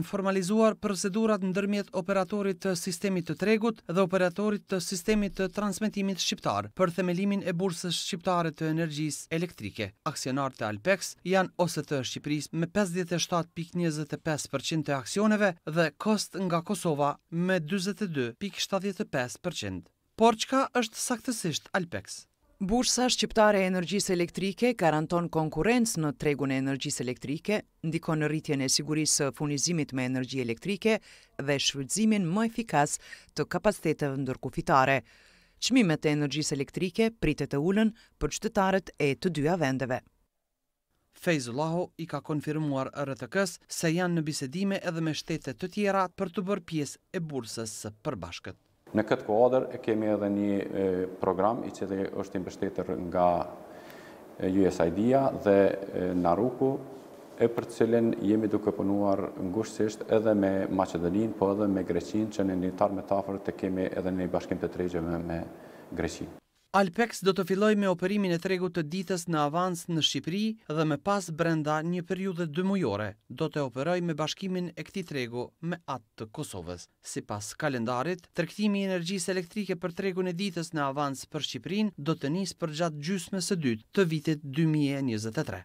janë formalizuar procedurat ndërmjet operatorit të sistemit të tregut dhe operatorit të sistemit të transmitimit shqiptar për themelimin e bursës shqiptare të energjis elektrike. Aksionar të Alpex janë ose të Shqipëris me 57.25% të aksioneve dhe kost nga Kosova me 22.75%. Por qka është saktësisht Alpex? Bursa Shqiptare e Energjisë Elektrike garanton konkurencë në tregun e energjisë elektrike, ndikon në rritjen e sigurisë së furnizimit me energji elektrike dhe shfrytëzimin më efikas të kapaciteteve ndërkufitare. Çmimet e energjisë elektrike pritet të ulën për qytetarët e të dyja vendeve. Laho i ka konfirmuar RTK-s se janë në bisedime edhe me shtetet të tjera për të bërë pjesë e bursës së përbashkët. Në këtë kuadër e kemi edhe një program i cili është mbështetër nga USAID-a dhe Naruku, e për cilin jemi duke punuar ngushtësisht edhe me Macedonin, po edhe me Greqin, që në një tarë metafor të kemi edhe një bashkim të tregjeve me, me Greqin. Alpex do të filloj me operimin e tregu të ditës në avans në Shqipëri dhe me pas brenda një periudhe dë mujore do të operoj me bashkimin e këti tregu me atë të Kosovës. Si pas kalendarit, tërktimi energjisë elektrike për tregu në ditës në avans për Shqipërin do të njësë për gjatë gjysme së dytë të vitit 2023.